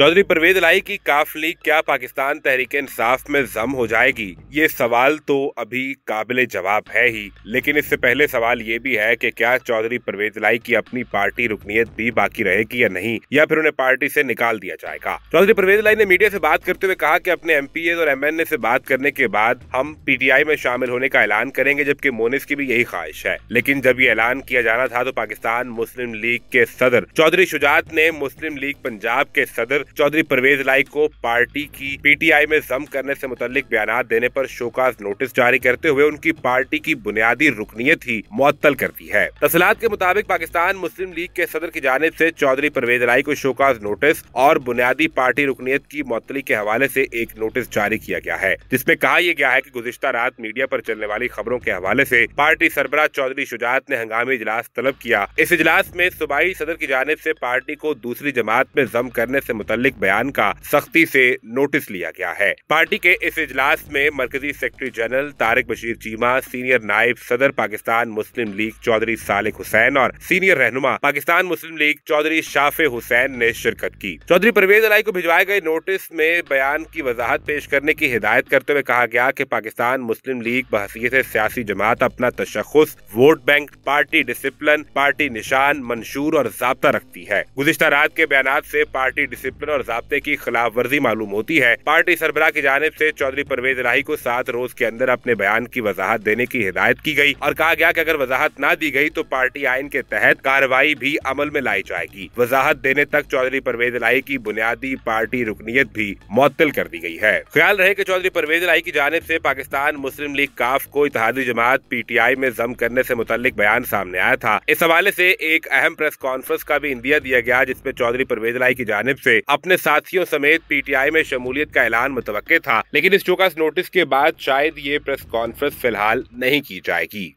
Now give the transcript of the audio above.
चौधरी परवेज लाई की काफ लीग क्या पाकिस्तान तहरीक इंसाफ में जम हो जाएगी ये सवाल तो अभी काबिल जवाब है ही लेकिन इससे पहले सवाल ये भी है कि क्या चौधरी परवेज लाई की अपनी पार्टी रुकनीत भी बाकी रहेगी या नहीं या फिर उन्हें पार्टी से निकाल दिया जाएगा चौधरी परवेज लाई ने मीडिया से बात करते हुए कहा की अपने एम और एम एन से बात करने के बाद हम पी में शामिल होने का ऐलान करेंगे जबकि मोनिस की भी यही ख्वाहिश है लेकिन जब ये ऐलान किया जाना था तो पाकिस्तान मुस्लिम लीग के सदर चौधरी शुजात ने मुस्लिम लीग पंजाब के सदर चौधरी परवेज लाई को पार्टी की पीटीआई में जम करने से मुतलिक बयान देने पर शोकाज नोटिस जारी करते हुए उनकी पार्टी की बुनियादी रुकनीत ही मुअत्तल कर दी है तसलात के मुताबिक पाकिस्तान मुस्लिम लीग के सदर की जानब ऐसी चौधरी परवेज लाई को शोकाज नोटिस और बुनियादी पार्टी रुकनीत की मुअत्तली के हवाले ऐसी एक नोटिस जारी किया गया है जिसमे कहा यह गया है की गुजश्ता रात मीडिया आरोप चलने वाली खबरों के हवाले ऐसी पार्टी सरबरा चौधरी शुजात ने हंगामी इजलास तलब किया इस इजलास में सूबाई सदर की जानब ऐसी पार्टी को दूसरी जमात में जम करने ऐसी मुतलिक बयान का सख्ती से नोटिस लिया गया है पार्टी के इस इजलास में मरकजी secretary general Tariq Bashir Cheema senior नायब सदर पाकिस्तान मुस्लिम लीग चौधरी सालिक हुसैन और सीनियर रहनुमा पाकिस्तान मुस्लिम लीग चौधरी शाफे हुसैन ने शिरकत की चौधरी परवेज अलाई को भिजवाए गए नोटिस में बयान की वजाहत पेश करने की हिदायत करते हुए कहा गया कि पाकिस्तान मुस्लिम लीग बहसीत सियासी जमात अपना तशखस vote bank party discipline party निशान मंशूर और जबता रखती है गुजशत रात के बयान से पार्टी डिसिप्लिन डिसिप्लिन और जबते की खिलाफ वर्जी मालूम होती है पार्टी सरबराह की जानब ऐसी चौधरी परवेज राही को सात रोज के अंदर अपने बयान की वजाहत देने की हिदायत की गयी और कहा गया की अगर वजाहत न दी गयी तो पार्टी आयन के तहत कार्रवाई भी अमल में लाई जाएगी वजाहत देने तक चौधरी परवेज राही की बुनियादी पार्टी रुकनीत भी मअतल कर दी गयी है ख्याल रहे की चौधरी परवेज राही की जानब ऐसी पाकिस्तान मुस्लिम लीग काफ को इतिहादी जमात पी टी आई में जम करने ऐसी मुतल बयान सामने आया था इस हवाले ऐसी एक अहम प्रेस कॉन्फ्रेंस का भी इंदिया दिया गया जिसमे चौधरी परवेज राय की जानब ऐसी अपने साथियों समेत पीटीआई में शमूलियत का ऐलान मुतवक़ था लेकिन इस चौकस नोटिस के बाद शायद ये प्रेस कॉन्फ्रेंस फिलहाल नहीं की जाएगी